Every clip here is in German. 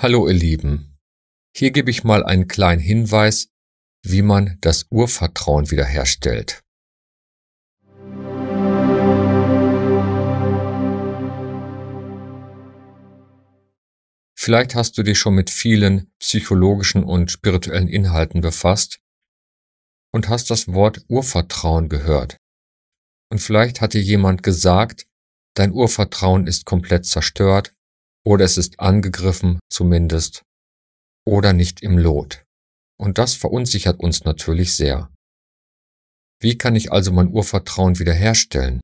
Hallo ihr Lieben, hier gebe ich mal einen kleinen Hinweis, wie man das Urvertrauen wiederherstellt. Vielleicht hast du dich schon mit vielen psychologischen und spirituellen Inhalten befasst und hast das Wort Urvertrauen gehört. Und vielleicht hat dir jemand gesagt, dein Urvertrauen ist komplett zerstört oder es ist angegriffen zumindest oder nicht im Lot. Und das verunsichert uns natürlich sehr. Wie kann ich also mein Urvertrauen wiederherstellen?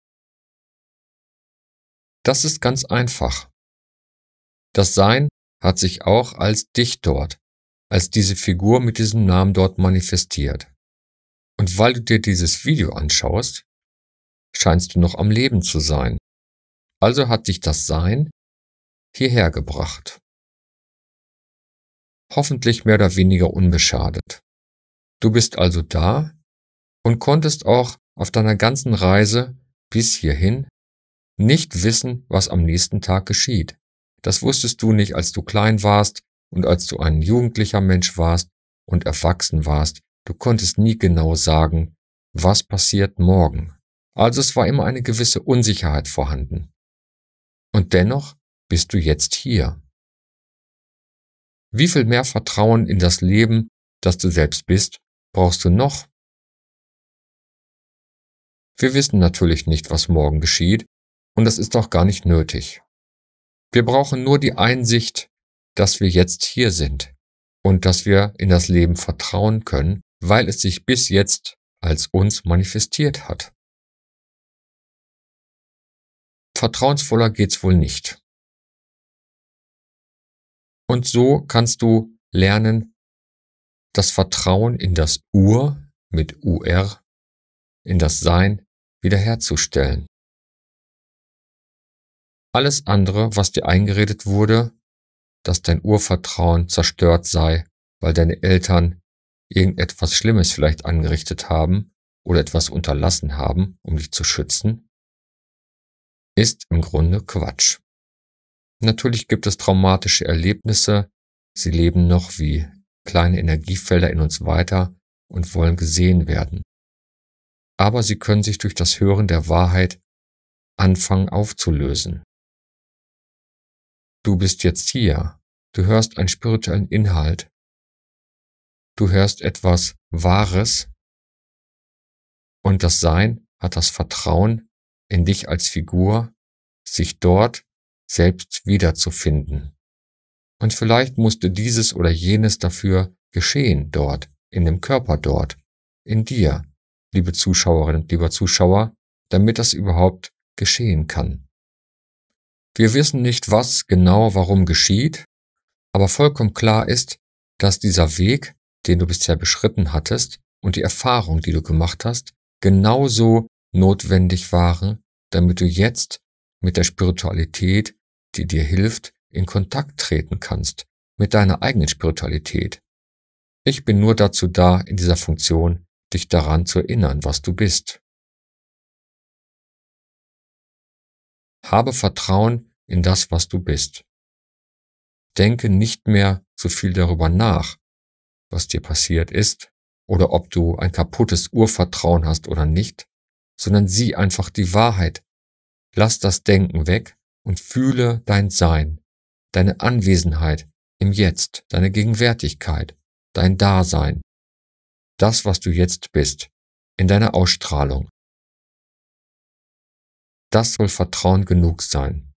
Das ist ganz einfach. Das Sein hat sich auch als dich dort, als diese Figur mit diesem Namen dort manifestiert. Und weil du dir dieses Video anschaust, scheinst du noch am Leben zu sein. Also hat dich das Sein hierher gebracht. Hoffentlich mehr oder weniger unbeschadet. Du bist also da und konntest auch auf deiner ganzen Reise bis hierhin nicht wissen, was am nächsten Tag geschieht. Das wusstest du nicht, als du klein warst und als du ein jugendlicher Mensch warst und erwachsen warst. Du konntest nie genau sagen, was passiert morgen. Also es war immer eine gewisse Unsicherheit vorhanden. Und dennoch bist du jetzt hier. Wie viel mehr Vertrauen in das Leben, das du selbst bist, brauchst du noch? Wir wissen natürlich nicht, was morgen geschieht, und das ist auch gar nicht nötig. Wir brauchen nur die Einsicht, dass wir jetzt hier sind und dass wir in das Leben vertrauen können, weil es sich bis jetzt als uns manifestiert hat. Vertrauensvoller geht's wohl nicht. Und so kannst du lernen, das Vertrauen in das Ur mit UR, in das Sein wiederherzustellen. Alles andere, was dir eingeredet wurde, dass dein Urvertrauen zerstört sei, weil deine Eltern irgendetwas Schlimmes vielleicht angerichtet haben oder etwas unterlassen haben, um dich zu schützen, ist im Grunde Quatsch. Natürlich gibt es traumatische Erlebnisse, sie leben noch wie kleine Energiefelder in uns weiter und wollen gesehen werden. Aber sie können sich durch das Hören der Wahrheit anfangen aufzulösen. Du bist jetzt hier, du hörst einen spirituellen Inhalt, du hörst etwas Wahres und das Sein hat das Vertrauen in dich als Figur, sich dort selbst wiederzufinden. Und vielleicht musste dieses oder jenes dafür geschehen dort, in dem Körper dort, in dir, liebe Zuschauerin und lieber Zuschauer, damit das überhaupt geschehen kann. Wir wissen nicht, was genau warum geschieht, aber vollkommen klar ist, dass dieser Weg, den du bisher beschritten hattest und die Erfahrung, die du gemacht hast, genauso notwendig waren, damit du jetzt mit der Spiritualität, die dir hilft, in Kontakt treten kannst, mit deiner eigenen Spiritualität. Ich bin nur dazu da, in dieser Funktion, dich daran zu erinnern, was du bist. Habe Vertrauen in das, was du bist. Denke nicht mehr so viel darüber nach, was dir passiert ist oder ob du ein kaputtes Urvertrauen hast oder nicht, sondern sieh einfach die Wahrheit Lass das Denken weg und fühle dein Sein, deine Anwesenheit im Jetzt, deine Gegenwärtigkeit, dein Dasein, das, was du jetzt bist, in deiner Ausstrahlung. Das soll Vertrauen genug sein.